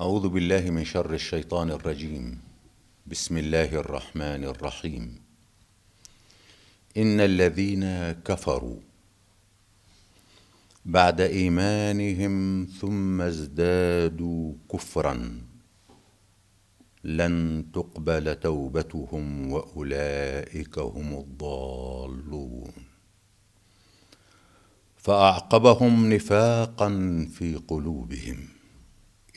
أعوذ بالله من شر الشيطان الرجيم بسم الله الرحمن الرحيم إن الذين كفروا بعد إيمانهم ثم ازدادوا كفرا لن تقبل توبتهم وأولئك هم الضالون فأعقبهم نفاقا في قلوبهم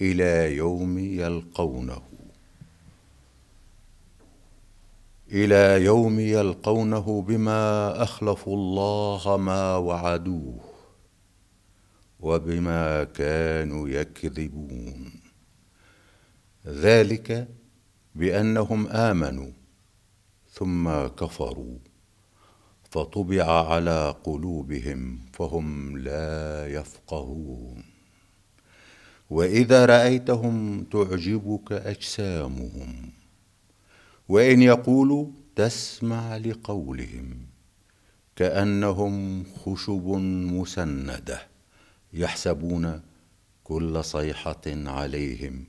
الى يوم يلقونه الى يوم يلقونه بما اخلفوا الله ما وعدوه وبما كانوا يكذبون ذلك بانهم امنوا ثم كفروا فطبع على قلوبهم فهم لا يفقهون واذا رايتهم تعجبك اجسامهم وان يقولوا تسمع لقولهم كانهم خشب مسنده يحسبون كل صيحه عليهم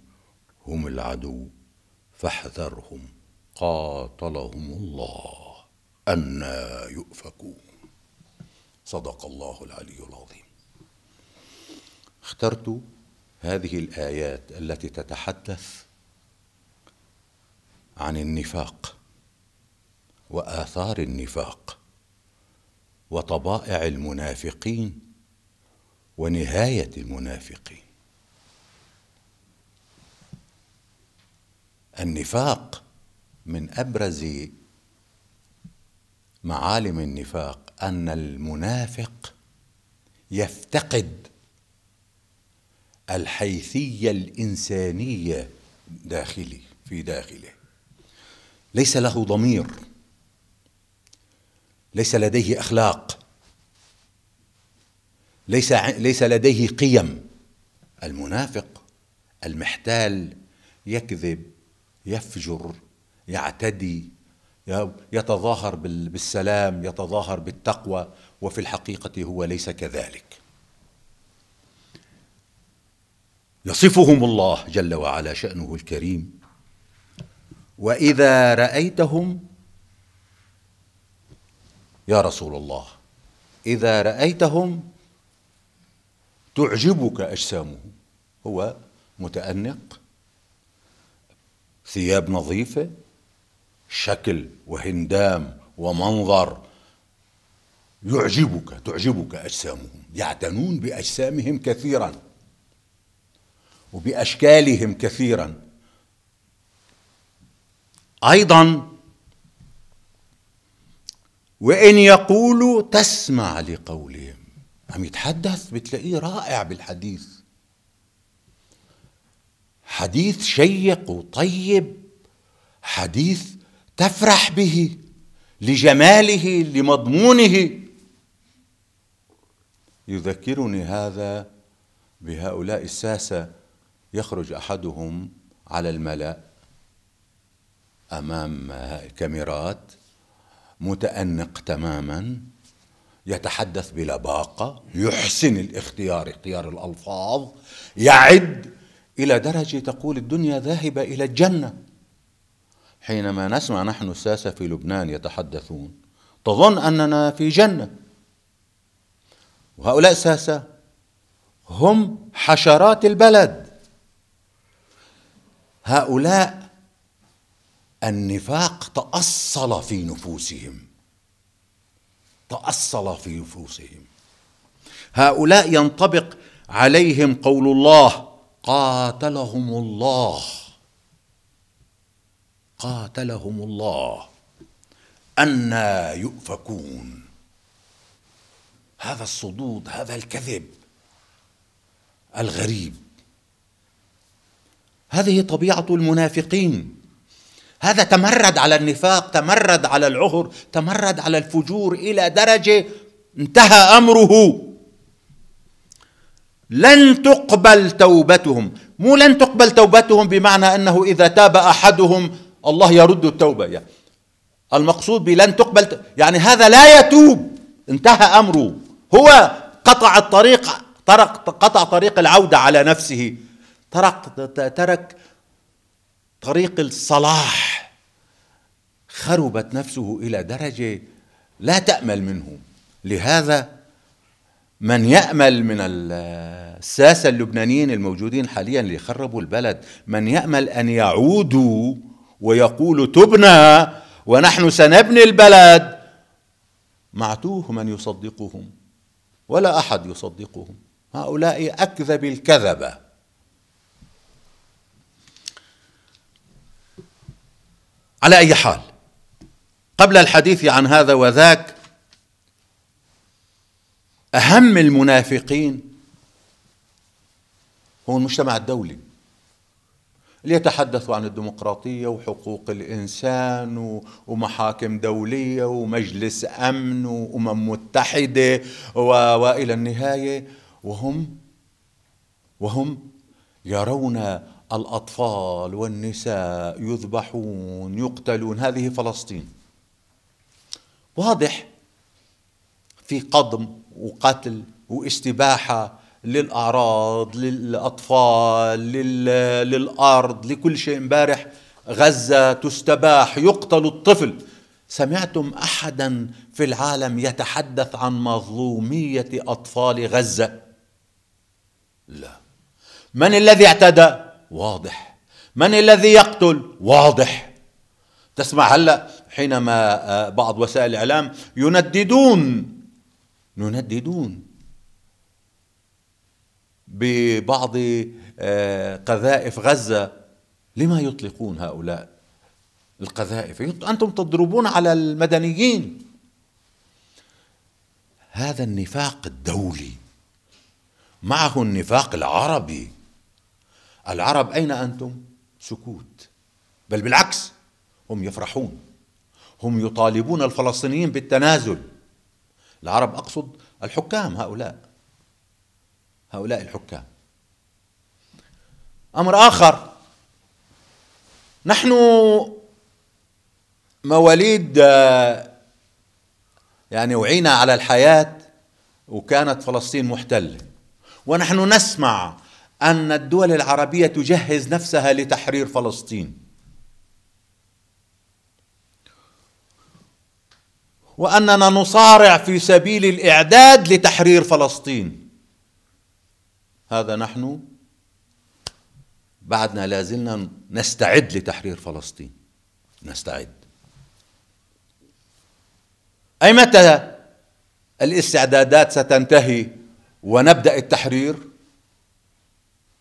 هم العدو فاحذرهم قاتلهم الله أنا يؤفكون صدق الله العلي العظيم اخترت هذه الايات التي تتحدث عن النفاق واثار النفاق وطبائع المنافقين ونهايه المنافقين النفاق من ابرز معالم النفاق ان المنافق يفتقد الحيثية الإنسانية داخلي في داخله ليس له ضمير ليس لديه أخلاق ليس ليس لديه قيم المنافق المحتال يكذب يفجر يعتدي يتظاهر بالسلام يتظاهر بالتقوى وفي الحقيقة هو ليس كذلك يصفهم الله جل وعلا شأنه الكريم وإذا رأيتهم يا رسول الله إذا رأيتهم تعجبك أجسامهم هو متأنق ثياب نظيفة شكل وهندام ومنظر يعجبك تعجبك أجسامهم يعتنون بأجسامهم كثيراً وباشكالهم كثيرا ايضا وان يقولوا تسمع لقولهم عم يتحدث بتلاقيه رائع بالحديث حديث شيق وطيب حديث تفرح به لجماله لمضمونه يذكرني هذا بهؤلاء الساسه يخرج احدهم على الملا امام الكاميرات متانق تماما يتحدث بلباقه يحسن الاختيار اختيار الالفاظ يعد الى درجه تقول الدنيا ذاهبه الى الجنه حينما نسمع نحن الساسه في لبنان يتحدثون تظن اننا في جنه وهؤلاء الساسه هم حشرات البلد هؤلاء النفاق تأصل في نفوسهم تأصل في نفوسهم هؤلاء ينطبق عليهم قول الله قاتلهم الله قاتلهم الله أنا يؤفكون هذا الصدود هذا الكذب الغريب هذه طبيعه المنافقين هذا تمرد على النفاق تمرد على العهر تمرد على الفجور الى درجه انتهى امره لن تقبل توبتهم مو لن تقبل توبتهم بمعنى انه اذا تاب احدهم الله يرد التوبه يعني المقصود بلن تقبل يعني هذا لا يتوب انتهى امره هو قطع الطريق طرق قطع طريق العوده على نفسه ترك ترك طريق الصلاح خربت نفسه الى درجه لا تامل منه لهذا من يامل من الساسه اللبنانيين الموجودين حاليا اللي خربوا البلد من يامل ان يعودوا ويقولوا تبنى ونحن سنبني البلد معتوه من يصدقهم ولا احد يصدقهم هؤلاء اكذب الكذبه على اي حال قبل الحديث عن هذا وذاك اهم المنافقين هو المجتمع الدولي ليتحدثوا عن الديمقراطية وحقوق الإنسان ومحاكم دولية ومجلس أمن وأمم متحدة وإلى النهاية وهم وهم يرون الأطفال والنساء يذبحون يقتلون هذه فلسطين واضح في قضم وقتل واستباحة للأعراض للأطفال للأرض لكل شيء امبارح غزة تستباح يقتل الطفل سمعتم أحدا في العالم يتحدث عن مظلومية أطفال غزة لا من الذي اعتدى واضح من الذي يقتل واضح تسمع هلا حينما آه، بعض وسائل الاعلام ينددون ينددون ببعض آه، قذائف غزه لما يطلقون هؤلاء القذائف انتم تضربون على المدنيين هذا النفاق الدولي معه النفاق العربي العرب أين أنتم؟ سكوت بل بالعكس هم يفرحون هم يطالبون الفلسطينيين بالتنازل العرب أقصد الحكام هؤلاء هؤلاء الحكام أمر آخر نحن مواليد آه، يعني وعينا على الحياة وكانت فلسطين محتلة ونحن نسمع أن الدول العربية تجهز نفسها لتحرير فلسطين وأننا نصارع في سبيل الإعداد لتحرير فلسطين هذا نحن بعدنا لازلنا نستعد لتحرير فلسطين نستعد أي متى الاستعدادات ستنتهي ونبدأ التحرير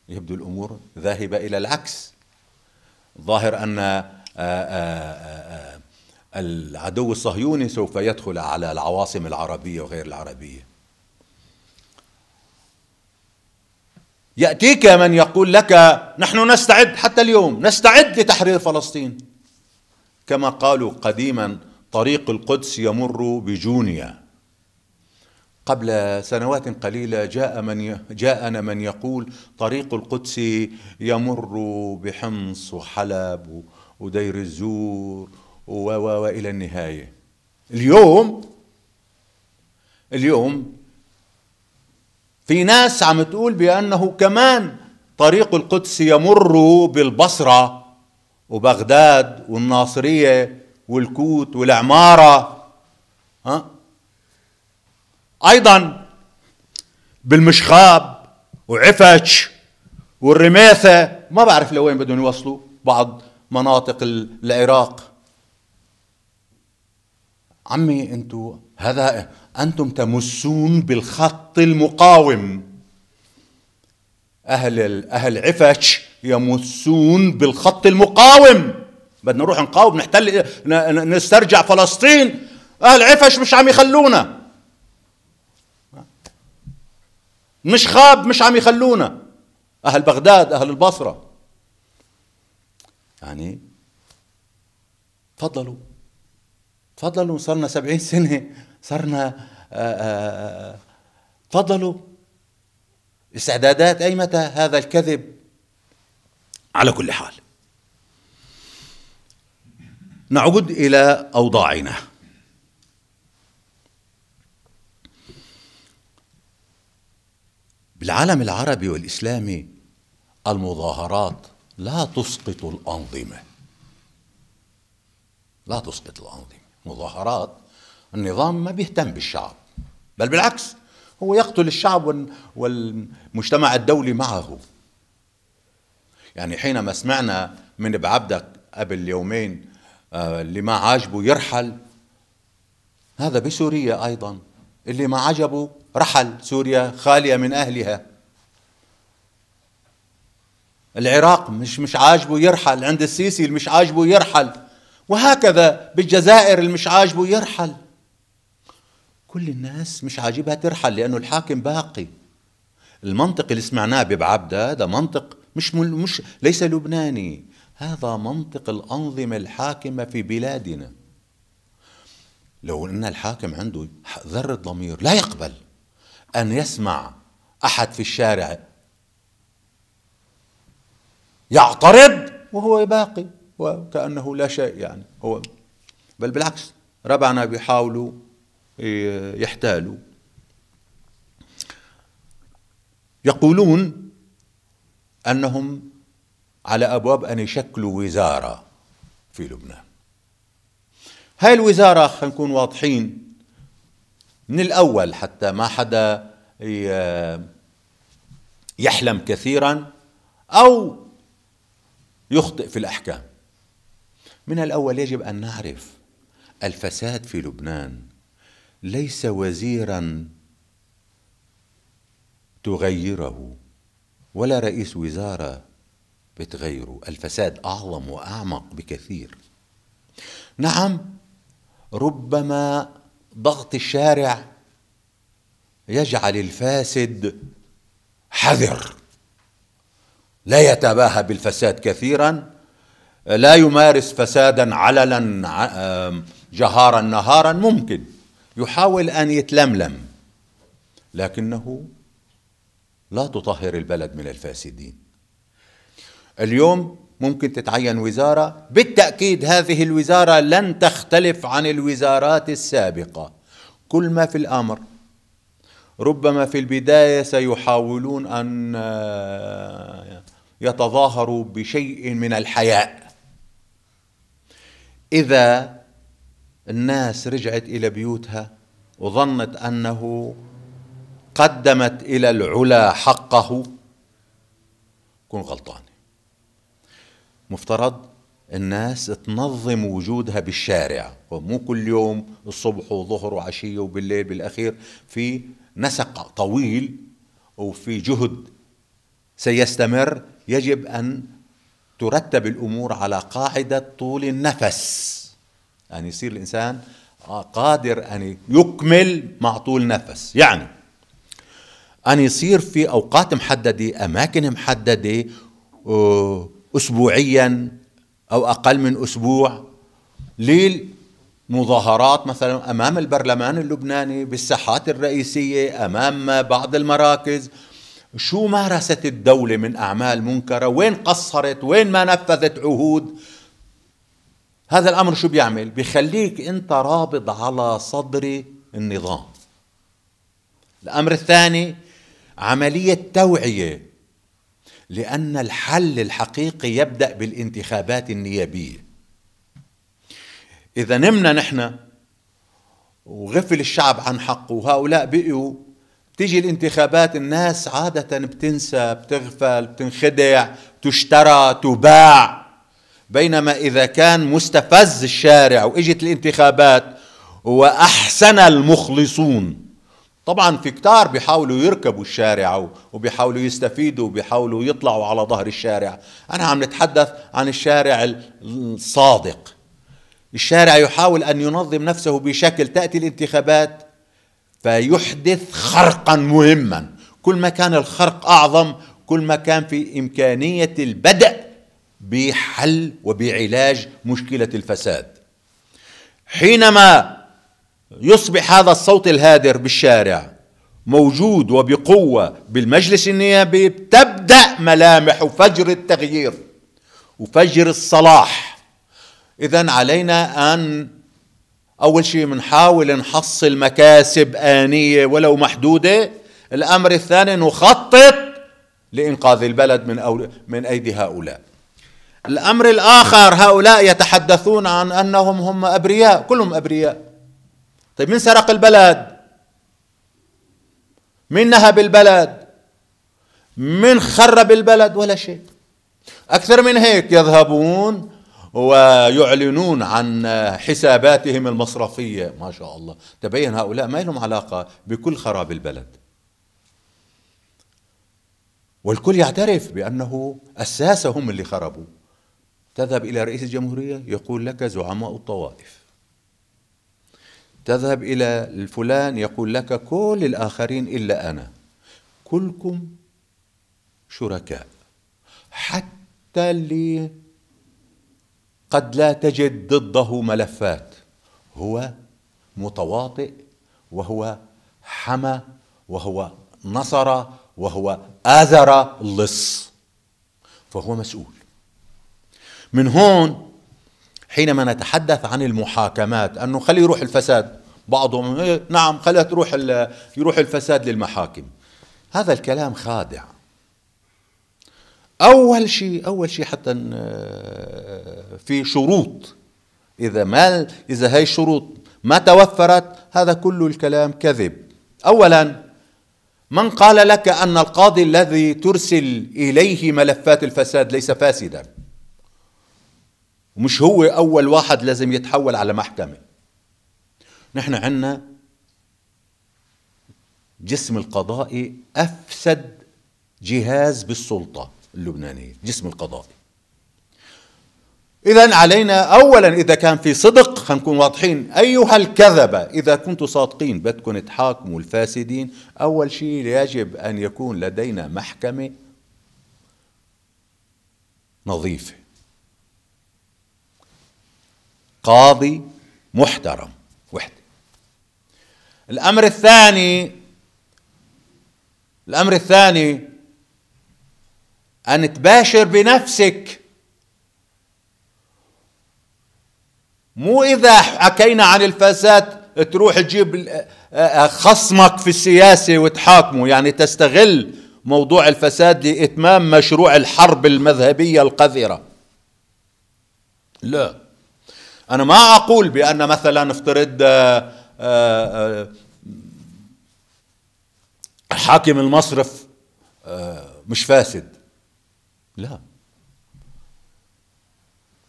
يبدو الامور ذاهبه الى العكس ظاهر ان آه، آه، آه، العدو الصهيوني سوف يدخل على العواصم العربيه وغير العربيه ياتيك من يقول لك نحن نستعد حتى اليوم نستعد لتحرير فلسطين كما قالوا قديما طريق القدس يمر بجونيا قبل سنوات قليلة جاء من جاءنا من يقول طريق القدس يمر بحمص وحلب ودير الزور و... و... وإلى النهاية اليوم اليوم في ناس عم تقول بأنه كمان طريق القدس يمر بالبصرة وبغداد والناصرية والكوت والعمارة ها أيضا بالمشخاب وعفش والرماثة ما بعرف لوين بدهم يوصلوا بعض مناطق العراق عمي انتو هذا انتم تمسون بالخط المقاوم اهل اهل عفش يمسون بالخط المقاوم بدنا نروح نقاوم نحتل نسترجع فلسطين اهل عفش مش عم يخلونا مش خاب مش عم يخلونا أهل بغداد أهل البصرة يعني تفضلوا تفضلوا صرنا سبعين سنة صرنا آه، آه، آه، تفضلوا استعدادات أي متى هذا الكذب على كل حال نعود إلى أوضاعنا بالعالم العربي والاسلامي المظاهرات لا تسقط الانظمه لا تسقط الانظمه مظاهرات النظام ما بيهتم بالشعب بل بالعكس هو يقتل الشعب والمجتمع الدولي معه يعني حينما سمعنا من بعبدك قبل يومين آه، اللي ما عاجبه يرحل هذا بسوريا ايضا اللي ما عجبه رحل سوريا خالية من أهلها العراق مش مش عاجبه يرحل عند السيسي اللي مش عاجبه يرحل وهكذا بالجزائر اللي مش عاجبه يرحل كل الناس مش عاجبها ترحل لأنه الحاكم باقي المنطق اللي سمعناه ببعبدة هذا منطق مش مل مش ليس لبناني هذا منطق الأنظمة الحاكمة في بلادنا لو ان الحاكم عنده ذره ضمير لا يقبل ان يسمع احد في الشارع يعترض وهو باقي وكانه لا شيء يعني هو بل بالعكس ربعنا بيحاولوا يحتالوا يقولون انهم على ابواب ان يشكلوا وزاره في لبنان هاي الوزارة خلينا نكون واضحين من الأول حتى ما حدا يحلم كثيرا أو يخطئ في الأحكام من الأول يجب أن نعرف الفساد في لبنان ليس وزيرا تغيره ولا رئيس وزارة بتغيره الفساد أعظم وأعمق بكثير نعم ربما ضغط الشارع يجعل الفاسد حذر لا يتباهى بالفساد كثيرا لا يمارس فسادا عللا جهارا نهارا ممكن يحاول ان يتلملم لكنه لا تطهر البلد من الفاسدين اليوم ممكن تتعين وزاره بالتاكيد هذه الوزاره لن تختلف عن الوزارات السابقه كل ما في الامر ربما في البدايه سيحاولون ان آه، يتظاهروا بشيء من الحياء اذا الناس رجعت الى بيوتها وظنت انه قدمت الى العلا حقه كن غلطانه مفترض الناس تنظم وجودها بالشارع ومو كل يوم الصبح وظهر وعشية وبالليل بالأخير في نسق طويل وفي جهد سيستمر يجب أن ترتب الأمور على قاعدة طول النفس أن يعني يصير الإنسان قادر أن يكمل مع طول نفس يعني أن يصير في أوقات محددة أماكن محددة أه، اسبوعيا او اقل من اسبوع للمظاهرات مثلا امام البرلمان اللبناني بالساحات الرئيسيه امام بعض المراكز شو مارست الدوله من اعمال منكره وين قصرت وين ما نفذت عهود هذا الامر شو بيعمل بيخليك انت رابط على صدر النظام الامر الثاني عمليه توعيه لأن الحل الحقيقي يبدأ بالانتخابات النيابية إذا نمنا نحن وغفل الشعب عن حقه وهؤلاء بقوا تيجي الانتخابات الناس عادة بتنسى بتغفل بتنخدع تشترى تباع بينما إذا كان مستفز الشارع وإجت الانتخابات وأحسن المخلصون طبعا في كتار بيحاولوا يركبوا الشارع وبيحاولوا يستفيدوا وبيحاولوا يطلعوا على ظهر الشارع أنا عم نتحدث عن الشارع الصادق الشارع يحاول أن ينظم نفسه بشكل تأتي الانتخابات فيحدث خرقا مهما كل ما كان الخرق أعظم كل ما كان في إمكانية البدء بحل وبعلاج مشكلة الفساد حينما يصبح هذا الصوت الهادر بالشارع موجود وبقوة بالمجلس النيابي تبدأ ملامح فجر التغيير وفجر الصلاح إذا علينا أن أول شيء بنحاول نحصل مكاسب آنية ولو محدودة الأمر الثاني نخطط لإنقاذ البلد من, أول من أيدي هؤلاء الأمر الآخر هؤلاء يتحدثون عن أنهم هم أبرياء كلهم أبرياء طيب مين سرق البلد مين نهب البلد مين خرب البلد ولا شيء أكثر من هيك يذهبون ويعلنون عن حساباتهم المصرفية ما شاء الله تبين هؤلاء ما لهم علاقة بكل خراب البلد والكل يعترف بأنه أساسهم اللي خربوا تذهب إلى رئيس الجمهورية يقول لك زعماء الطوائف تذهب إلى الفلان يقول لك كل الآخرين إلا أنا كلكم شركاء حتى اللي قد لا تجد ضده ملفات هو متواطئ وهو حمى وهو نصر وهو آذر اللص فهو مسؤول من هون حينما نتحدث عن المحاكمات انه خليه يروح الفساد بعضهم إيه، نعم خلي تروح يروح الفساد للمحاكم هذا الكلام خادع اول شيء اول شيء حتى في شروط اذا ما اذا هي الشروط ما توفرت هذا كل الكلام كذب اولا من قال لك ان القاضي الذي ترسل اليه ملفات الفساد ليس فاسدا ومش هو أول واحد لازم يتحول على محكمة نحن عنا جسم القضائي أفسد جهاز بالسلطة اللبنانية جسم القضائي إذا علينا أولا إذا كان في صدق خنكون واضحين أيها الكذبة إذا كنتم صادقين بدكم تحاكموا الفاسدين أول شيء يجب أن يكون لدينا محكمة نظيفة قاضي محترم وحده الأمر الثاني الأمر الثاني أن تباشر بنفسك مو إذا حكينا عن الفساد تروح تجيب آه، آه، خصمك في السياسة وتحاكمه يعني تستغل موضوع الفساد لإتمام مشروع الحرب المذهبية القذرة لا أنا ما أقول بأن مثلا افترض آه، آه، حاكم المصرف آه، مش فاسد لا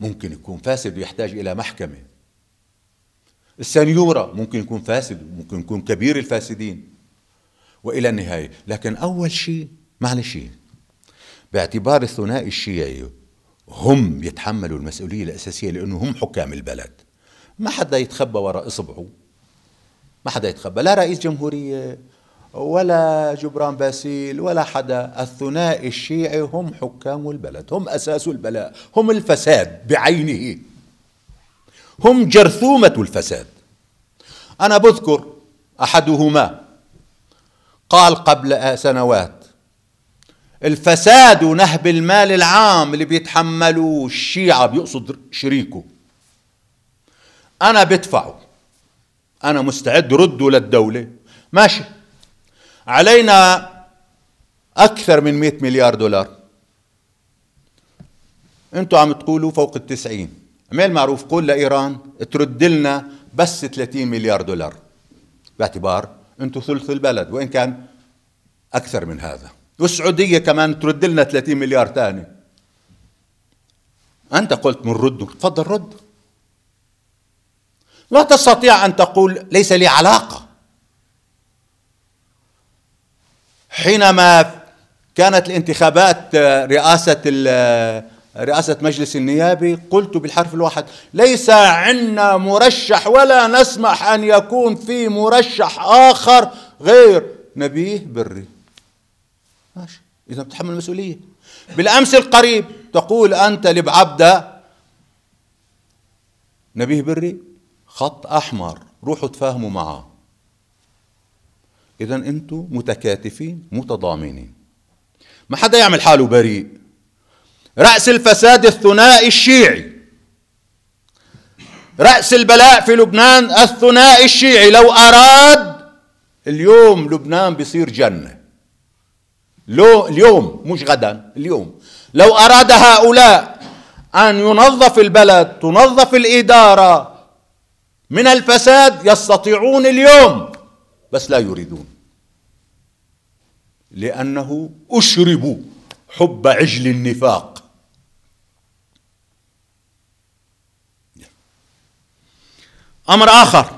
ممكن يكون فاسد ويحتاج إلى محكمة السنيورة ممكن يكون فاسد ممكن يكون كبير الفاسدين وإلى النهاية لكن أول شيء معلش باعتبار الثنائي الشيعي هم يتحملوا المسؤولية الأساسية لأنه هم حكام البلد ما حدا يتخبى وراء إصبعه ما حدا يتخبى لا رئيس جمهورية ولا جبران باسيل ولا حدا الثنائي الشيعي هم حكام البلد هم أساس البلاء هم الفساد بعينه هم جرثومة الفساد أنا بذكر أحدهما قال قبل سنوات الفساد ونهب المال العام اللي بيتحملوه الشيعة بيقصد شريكه أنا بدفعه أنا مستعد رده للدولة ماشي علينا أكثر من 100 مليار دولار أنتوا عم تقولوا فوق التسعين عمل معروف قول لإيران ترد لنا بس 30 مليار دولار باعتبار أنتوا ثلث البلد وإن كان أكثر من هذا والسعودية كمان ترد لنا 30 مليار ثاني أنت قلت رد تفضل رد لا تستطيع أن تقول ليس لي علاقة حينما كانت الانتخابات آه، رئاسة آه، رئاسة مجلس النيابي قلت بالحرف الواحد ليس عندنا مرشح ولا نسمح أن يكون في مرشح آخر غير نبيه بري ماشي اذا بتحمل المسؤوليه بالامس القريب تقول انت لبعبده نبيه بري خط احمر روحوا تفاهموا معه اذا انتم متكاتفين متضامنين ما حدا يعمل حاله بريء راس الفساد الثنائي الشيعي راس البلاء في لبنان الثنائي الشيعي لو اراد اليوم لبنان بيصير جنه لو اليوم مش غدا اليوم لو أراد هؤلاء أن ينظف البلد تنظف الإدارة من الفساد يستطيعون اليوم بس لا يريدون لأنه أشربوا حب عجل النفاق أمر آخر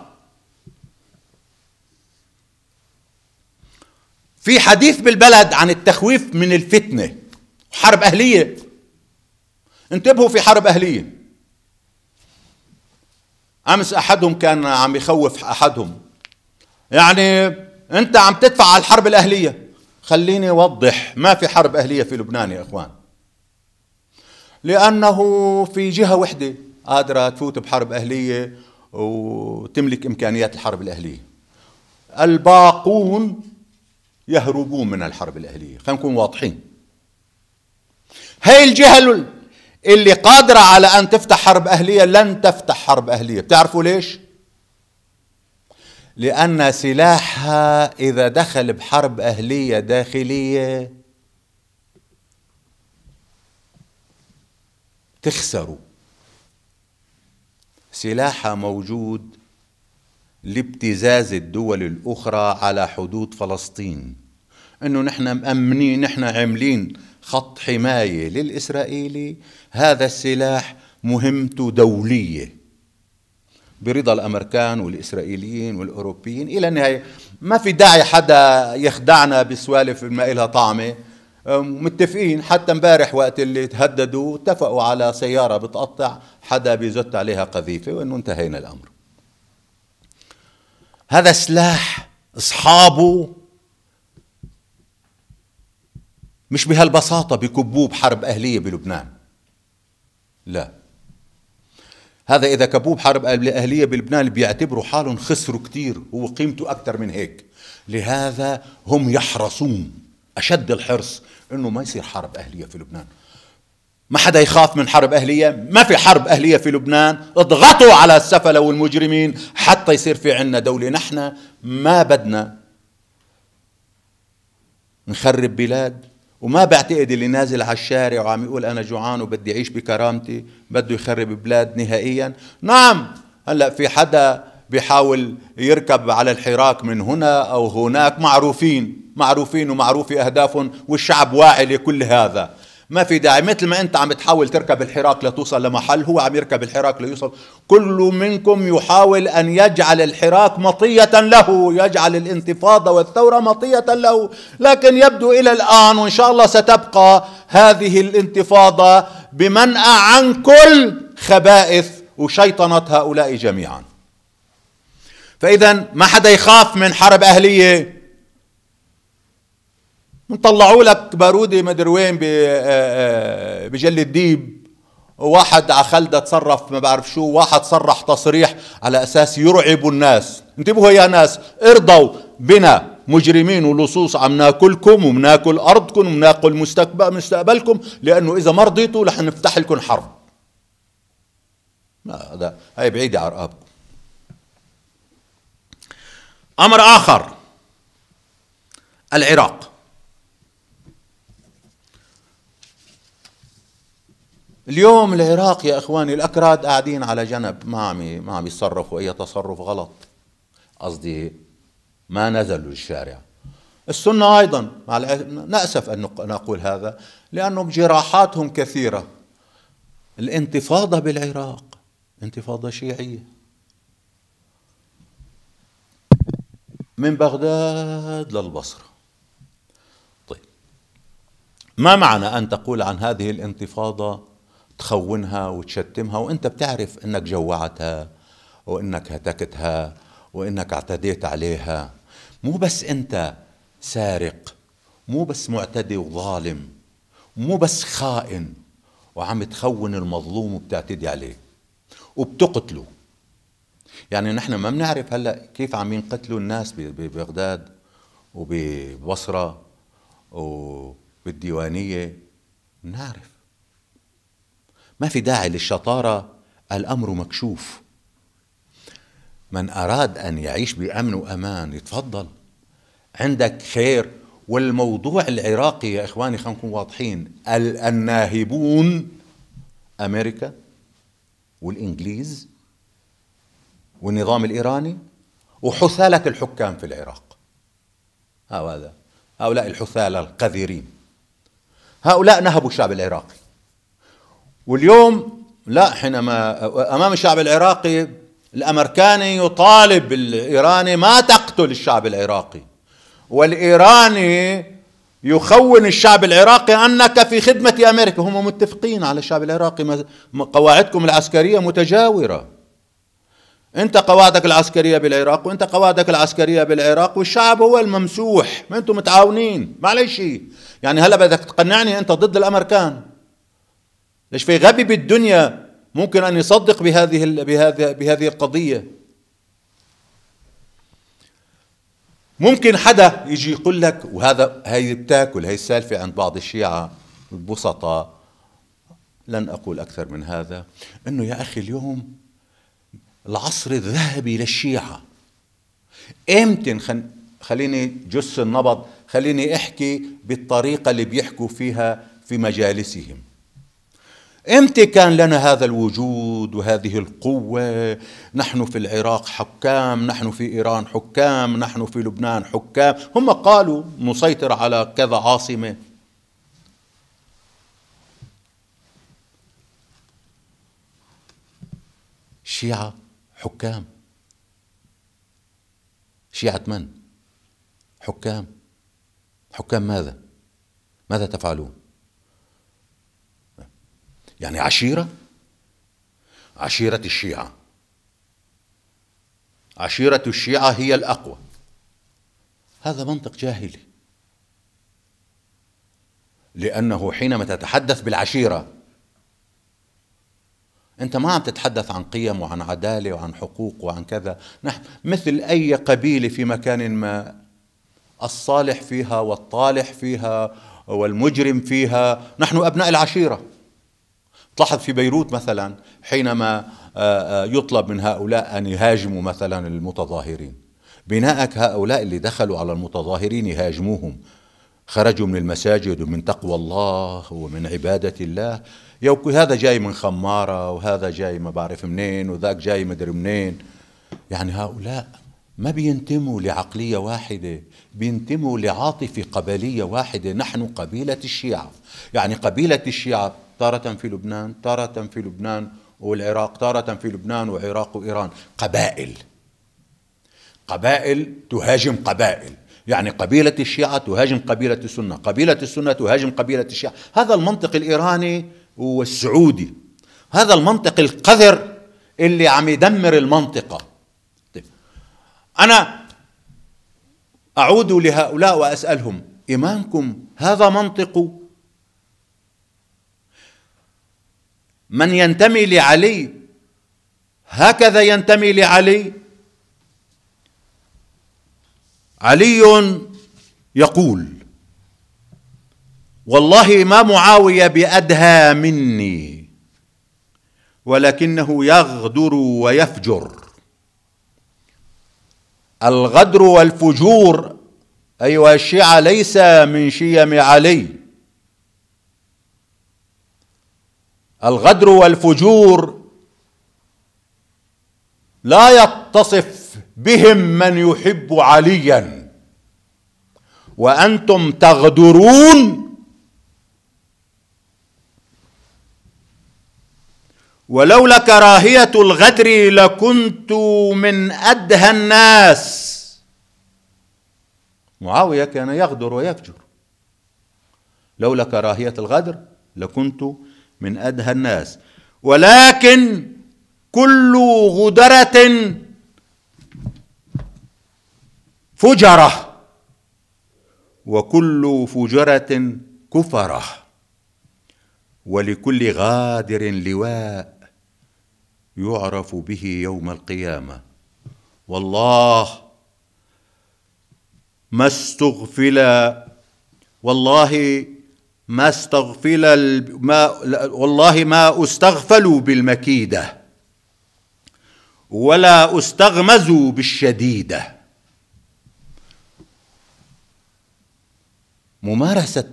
في حديث بالبلد عن التخويف من الفتنه حرب اهليه انتبهوا في حرب اهليه امس احدهم كان عم يخوف احدهم يعني انت عم تدفع على الحرب الاهليه خليني اوضح ما في حرب اهليه في لبنان يا اخوان لانه في جهه وحده قادره تفوت بحرب اهليه وتملك امكانيات الحرب الاهليه الباقون يهربون من الحرب الأهلية خلينا نكون واضحين هاي الجهة اللي قادرة على أن تفتح حرب أهلية لن تفتح حرب أهلية بتعرفوا ليش؟ لأن سلاحها إذا دخل بحرب أهلية داخلية تخسروا سلاحها موجود لابتزاز الدول الأخرى على حدود فلسطين أنه نحن مأمنين نحن عاملين خط حماية للإسرائيلي هذا السلاح مهمته دولية برضا الأمريكان والإسرائيليين والأوروبيين إلى النهاية ما في داعي حدا يخدعنا بسوالف ما إلها طعمة متفقين حتى امبارح وقت اللي تهددوا اتفقوا على سيارة بتقطع حدا بيزت عليها قذيفة وأنه انتهينا الأمر هذا سلاح اصحابه مش بهالبساطه بكبوه بحرب اهليه بلبنان لا هذا اذا كبوه بحرب اهليه بلبنان بيعتبروا حالهم خسروا كثير وقيمته اكثر من هيك لهذا هم يحرصون اشد الحرص انه ما يصير حرب اهليه في لبنان ما حدا يخاف من حرب أهلية ما في حرب أهلية في لبنان اضغطوا على السفلة والمجرمين حتى يصير في عنا دولة نحن ما بدنا نخرب بلاد وما بعتقد اللي نازل على الشارع وعم يقول أنا جوعان وبدي أعيش بكرامتي بده يخرب بلاد نهائيا نعم هلأ في حدا بيحاول يركب على الحراك من هنا أو هناك معروفين معروفين ومعروف أهدافهم والشعب واعي لكل هذا ما في داعي مثل ما انت عم تحاول تركب الحراك لتوصل لمحل هو عم يركب الحراك ليوصل كل منكم يحاول ان يجعل الحراك مطيه له يجعل الانتفاضه والثوره مطيه له لكن يبدو الى الان وان شاء الله ستبقى هذه الانتفاضه بمنأى عن كل خبائث وشيطنه هؤلاء جميعا فاذا ما حدا يخاف من حرب اهليه طلعوا لك بارودي مدري وين آه، آه، بجل الديب واحد على خلدة تصرف ما بعرف شو واحد صرح تصريح على أساس يرعب الناس انتبهوا يا ناس ارضوا بنا مجرمين ولصوص عم ناكلكم ومناكل أرضكم ومناكل مستقبل مستقبلكم لأنه إذا ما رضيتوا رح نفتح لكم حرب لا هذا هاي بعيدة على رقابكم أمر آخر العراق اليوم العراق يا اخواني الاكراد قاعدين على جنب ما عم ما عم يتصرفوا اي تصرف غلط قصدي ما نزلوا الشارع السنة أيضا مع نأسف أن نقول هذا لأنهم جراحاتهم كثيرة الانتفاضة بالعراق انتفاضة شيعية من بغداد للبصرة طيب ما معنى أن تقول عن هذه الانتفاضة تخونها وتشتمها وانت بتعرف انك جوعتها وانك هتكتها وانك اعتديت عليها مو بس انت سارق مو بس معتدي وظالم مو بس خائن وعم تخون المظلوم وبتعتدي عليه وبتقتله يعني نحن ما بنعرف هلا كيف عم ينقتلوا الناس ببغداد وببصره وبالديوانيه بنعرف ما في داعي للشطاره الامر مكشوف من اراد ان يعيش بامن وامان يتفضل عندك خير والموضوع العراقي يا اخواني خلينا نكون واضحين الناهبون امريكا والانجليز والنظام الايراني وحثاله الحكام في العراق هذا هؤلاء الحثاله القذرين هؤلاء نهبوا الشعب العراقي واليوم لا حينما امام الشعب العراقي الامريكاني يطالب الايراني ما تقتل الشعب العراقي والايراني يخون الشعب العراقي انك في خدمه امريكا هم متفقين على الشعب العراقي قواعدكم العسكريه متجاوره انت قواعدك العسكريه بالعراق وانت قواعدك العسكريه بالعراق والشعب هو الممسوح ما انتم متعاونين معلش يعني هلا بدك تقنعني انت ضد الامريكان ليش في غبي بالدنيا ممكن ان يصدق بهذه بهذه بهذه القضيه ممكن حدا يجي يقول لك وهذا هي بتاكل هي السالفه عند بعض الشيعه البسطاء لن اقول اكثر من هذا انه يا اخي اليوم العصر الذهبي للشيعه امتى خليني جس النبض خليني احكي بالطريقه اللي بيحكوا فيها في مجالسهم امتى كان لنا هذا الوجود وهذه القوة نحن في العراق حكام نحن في إيران حكام نحن في لبنان حكام هم قالوا نسيطر على كذا عاصمة شيعة حكام شيعة من؟ حكام حكام ماذا؟ ماذا تفعلون؟ يعني عشيرة عشيرة الشيعة عشيرة الشيعة هي الأقوى هذا منطق جاهلي لأنه حينما تتحدث بالعشيرة أنت ما عم تتحدث عن قيم وعن عدالة وعن حقوق وعن كذا نحن مثل أي قبيلة في مكان ما الصالح فيها والطالح فيها والمجرم فيها نحن أبناء العشيرة تلاحظ في بيروت مثلا حينما آه، آه، يطلب من هؤلاء أن يهاجموا مثلا المتظاهرين بناءك هؤلاء اللي دخلوا على المتظاهرين يهاجموهم خرجوا من المساجد ومن تقوى الله ومن عبادة الله يوكي هذا جاي من خمارة وهذا جاي ما بعرف منين وذاك جاي مدري منين يعني هؤلاء ما بينتموا لعقلية واحدة بينتموا لعاطفة قبلية واحدة نحن قبيلة الشيعة يعني قبيلة الشيعة تارة في لبنان تارة في لبنان والعراق تارة في لبنان وعراق وإيران قبائل قبائل تهاجم قبائل يعني قبيلة الشيعة تهاجم قبيلة السنة قبيلة السنة تهاجم قبيلة الشيعة هذا المنطق الإيراني والسعودي هذا المنطق القذر اللي عم يدمر المنطقة طيب. أنا أعود لهؤلاء وأسألهم إيمانكم هذا منطق من ينتمي لعلي هكذا ينتمي لعلي علي يقول والله ما معاويه بادهى مني ولكنه يغدر ويفجر الغدر والفجور ايها الشيعه ليس من شيم علي الغدر والفجور لا يتصف بهم من يحب عليا وانتم تغدرون ولولا كراهيه الغدر لكنت من ادهى الناس معاويه كان يغدر ويفجر لولا كراهيه الغدر لكنت من أدهى الناس ولكن كل غدرة فجرة وكل فجرة كفرة ولكل غادر لواء يعرف به يوم القيامة والله ما استغفل والله ما استغفل ما والله ما استغفلوا بالمكيده ولا استغمزوا بالشديده ممارسه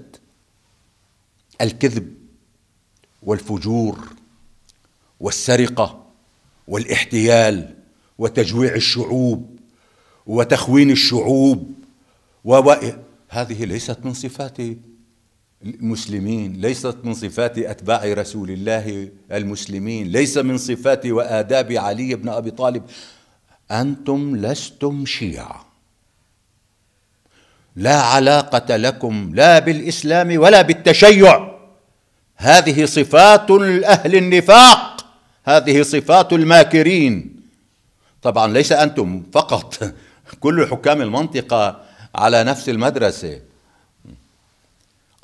الكذب والفجور والسرقه والاحتيال وتجويع الشعوب وتخوين الشعوب و... هذه ليست من صفات المسلمين ليست من صفات أتباع رسول الله المسلمين ليس من صفات وآداب علي بن أبي طالب أنتم لستم شيعة لا علاقة لكم لا بالإسلام ولا بالتشيع هذه صفات أهل النفاق هذه صفات الماكرين طبعا ليس أنتم فقط كل حكام المنطقة على نفس المدرسة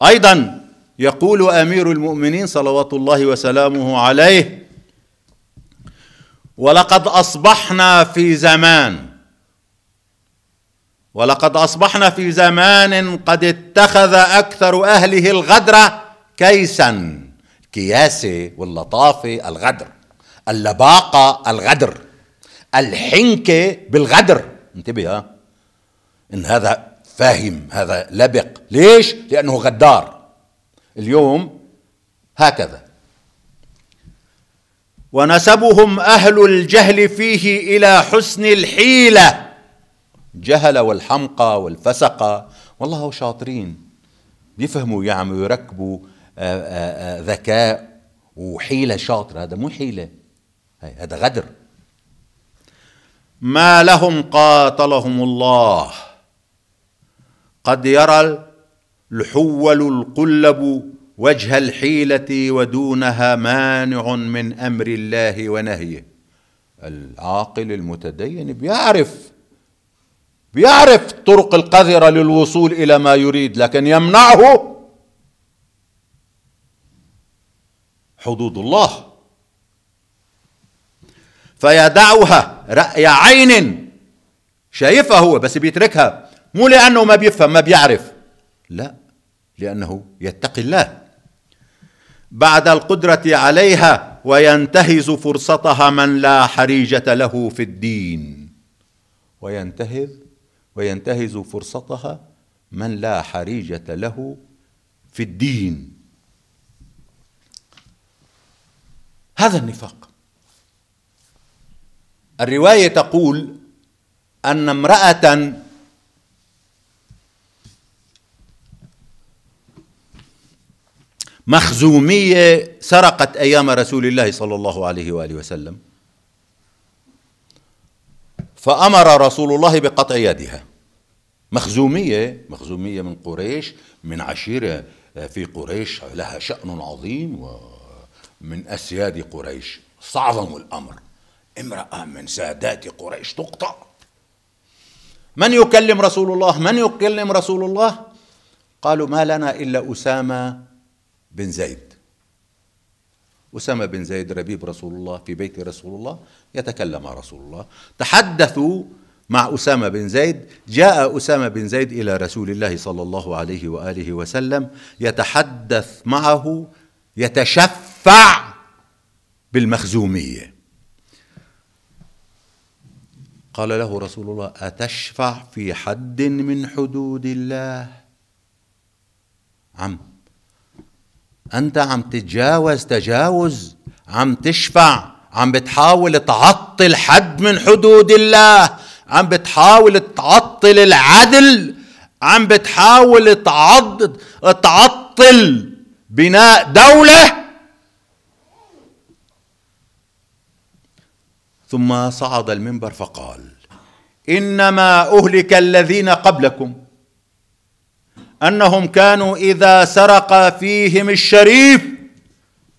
ايضا يقول امير المؤمنين صلوات الله وسلامه عليه ولقد اصبحنا في زمان ولقد اصبحنا في زمان قد اتخذ اكثر اهله الغدر كيسا كياسه واللطافه الغدر اللباقه الغدر الحنكه بالغدر انتبه ها ان هذا فاهم هذا لبق ليش لانه غدار اليوم هكذا ونسبهم اهل الجهل فيه الى حسن الحيله جهل والحمقى والفسقة والله شاطرين بيفهموا يعملوا يركبوا آه، آه، آه، ذكاء وحيله شاطره هذا مو حيله هذا غدر ما لهم قاتلهم الله قد يرى الحول القلب وجه الحيله ودونها مانع من امر الله ونهيه العاقل المتدين بيعرف بيعرف الطرق القذره للوصول الى ما يريد لكن يمنعه حدود الله فيدعها راي عين شايفها هو بس بيتركها مو لأنه ما بيفهم ما بيعرف لا لأنه يتقي الله بعد القدرة عليها وينتهز فرصتها من لا حريجة له في الدين وينتهز وينتهز فرصتها من لا حريجة له في الدين هذا النفاق الرواية تقول أن امرأة مخزوميه سرقت ايام رسول الله صلى الله عليه واله وسلم فامر رسول الله بقطع يدها مخزوميه مخزوميه من قريش من عشيره آه، في قريش لها شان عظيم ومن اسياد قريش صعظم الامر امراه من سادات قريش تقطع من يكلم رسول الله من يكلم رسول الله قالوا ما لنا الا اسامه بن زيد أسامة بن زيد ربيب رسول الله في بيت رسول الله يتكلم رسول الله تحدثوا مع أسامة بن زيد جاء أسامة بن زيد إلى رسول الله صلى الله عليه وآله وسلم يتحدث معه يتشفع بالمخزومية قال له رسول الله أتشفع في حد من حدود الله عم انت عم تتجاوز تجاوز عم تشفع عم بتحاول تعطل حد من حدود الله عم بتحاول تعطل العدل عم بتحاول تعض... تعطل بناء دولة ثم صعد المنبر فقال إنما أهلك الذين قبلكم انهم كانوا اذا سرق فيهم الشريف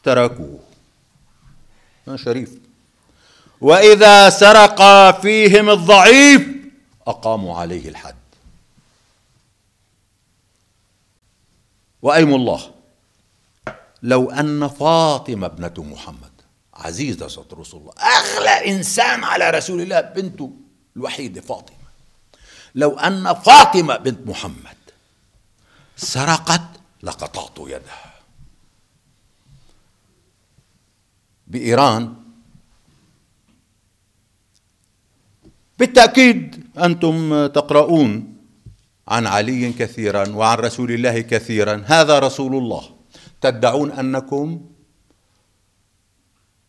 تركوه ما شريف واذا سرق فيهم الضعيف اقاموا عليه الحد وايم الله لو ان فاطمه ابنه محمد عزيزه رسول الله اغلى انسان على رسول الله بنته الوحيده فاطمه لو ان فاطمه بنت محمد سرقت لقطعت يدها بإيران بالتأكيد أنتم تقرؤون عن علي كثيرا وعن رسول الله كثيرا هذا رسول الله تدعون أنكم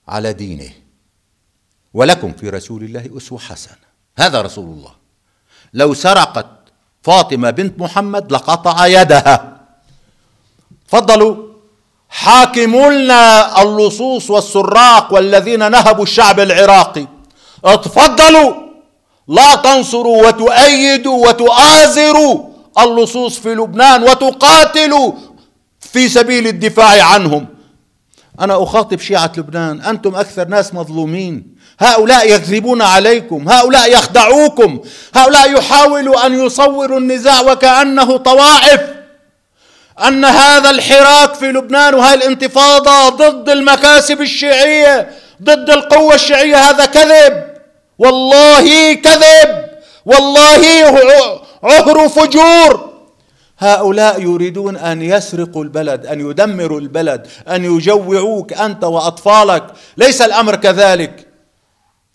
على دينه ولكم في رسول الله أسوة حسنة هذا رسول الله لو سرقت فاطمة بنت محمد لقطع يدها فضلوا حاكموا لنا اللصوص والسراق والذين نهبوا الشعب العراقي اتفضلوا لا تنصروا وتؤيدوا وتؤازروا اللصوص في لبنان وتقاتلوا في سبيل الدفاع عنهم أنا أخاطب شيعة لبنان أنتم أكثر ناس مظلومين هؤلاء يكذبون عليكم هؤلاء يخدعوكم هؤلاء يحاولوا أن يصوروا النزاع وكأنه طوائف أن هذا الحراك في لبنان وهذه الانتفاضة ضد المكاسب الشيعية ضد القوة الشيعية هذا كذب والله كذب والله عهر فجور هؤلاء يريدون ان يسرقوا البلد ان يدمروا البلد ان يجوعوك انت واطفالك ليس الامر كذلك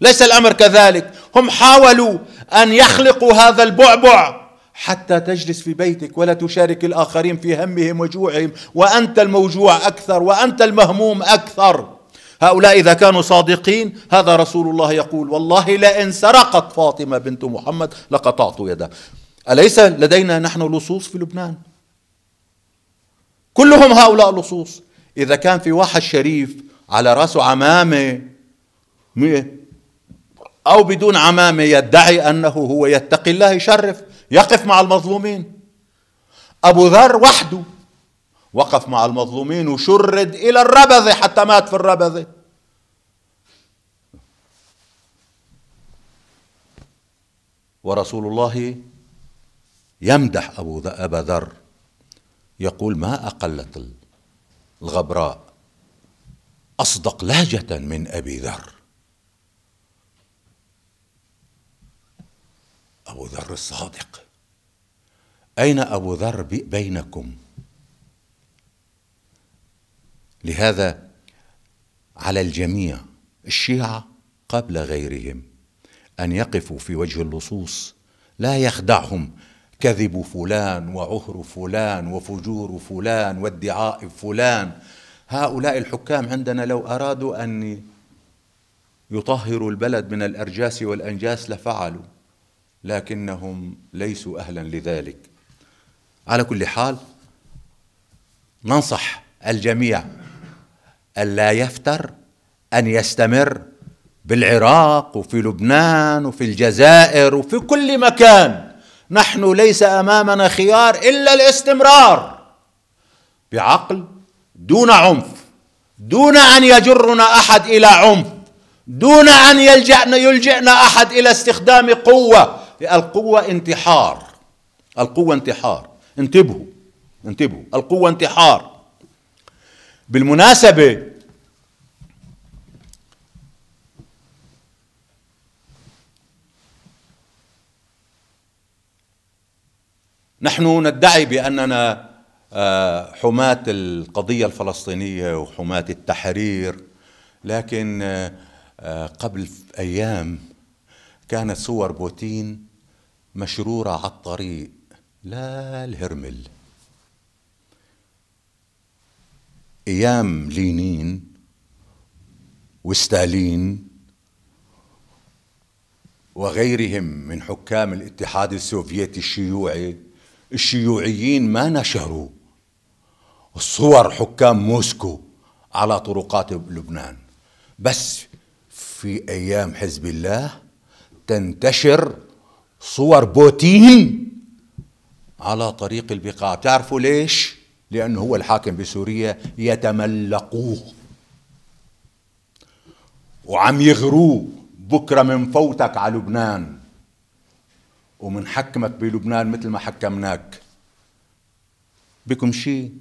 ليس الامر كذلك هم حاولوا ان يخلقوا هذا البعبع حتى تجلس في بيتك ولا تشارك الاخرين في همهم وجوعهم وانت الموجوع اكثر وانت المهموم اكثر هؤلاء اذا كانوا صادقين هذا رسول الله يقول والله لئن سرقت فاطمه بنت محمد لقطعت يده اليس لدينا نحن لصوص في لبنان كلهم هؤلاء لصوص اذا كان في واحد شريف على راسه عمامه أو بدون عمامة يدعي أنه هو يتقي الله يشرف يقف مع المظلومين أبو ذر وحده وقف مع المظلومين وشرد إلى الربذة حتى مات في الربذة ورسول الله يمدح أبو أبا ذر يقول ما أقلت الغبراء أصدق لهجة من أبي ذر أبو ذر الصادق أين أبو ذر بينكم لهذا على الجميع الشيعة قبل غيرهم أن يقفوا في وجه اللصوص لا يخدعهم كذب فلان وعهر فلان وفجور فلان وادعاء فلان هؤلاء الحكام عندنا لو أرادوا أن يطهروا البلد من الأرجاس والأنجاس لفعلوا لكنهم ليسوا اهلا لذلك على كل حال ننصح الجميع ان لا يفتر ان يستمر بالعراق وفي لبنان وفي الجزائر وفي كل مكان نحن ليس امامنا خيار الا الاستمرار بعقل دون عنف دون ان يجرنا احد الى عنف دون ان يلجأنا يلجئنا احد الى استخدام قوه القوة انتحار القوة انتحار انتبهوا انتبهوا القوة انتحار بالمناسبة نحن ندعي بأننا آه، حماة القضية الفلسطينية وحماة التحرير لكن آه، قبل أيام كانت صور بوتين مشرورة على الطريق لا الهرمل ايام لينين وستالين وغيرهم من حكام الاتحاد السوفيتي الشيوعي الشيوعيين ما نشروا صور حكام موسكو على طرقات لبنان بس في ايام حزب الله تنتشر صور بوتين على طريق البقاع بتعرفوا ليش لأنه هو الحاكم بسوريا يتملقوه وعم يغروه بكرة من فوتك على لبنان ومن حكمك بلبنان مثل ما حكمناك بكم شيء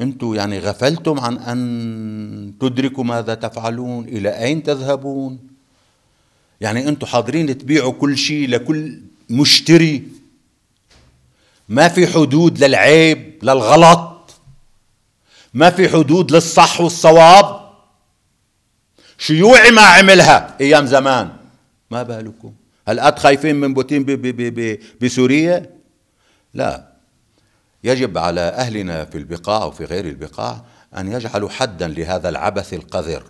انتم يعني غفلتم عن ان تدركوا ماذا تفعلون الى اين تذهبون يعني انتم حاضرين تبيعوا كل شيء لكل مشتري ما في حدود للعيب للغلط ما في حدود للصح والصواب شيوعي ما عملها ايام زمان ما بالكم هل قد خايفين من بوتين بي بي بي بسوريا لا يجب على أهلنا في البقاع وفي غير البقاع أن يجعلوا حدا لهذا العبث القذر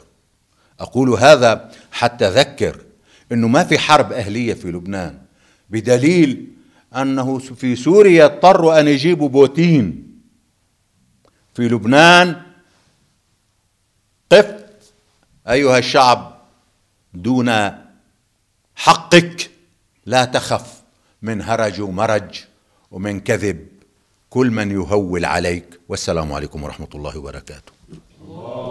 أقول هذا حتى ذكر انه ما في حرب اهليه في لبنان بدليل انه في سوريا اضطروا ان يجيبوا بوتين في لبنان قف ايها الشعب دون حقك لا تخف من هرج ومرج ومن كذب كل من يهول عليك والسلام عليكم ورحمه الله وبركاته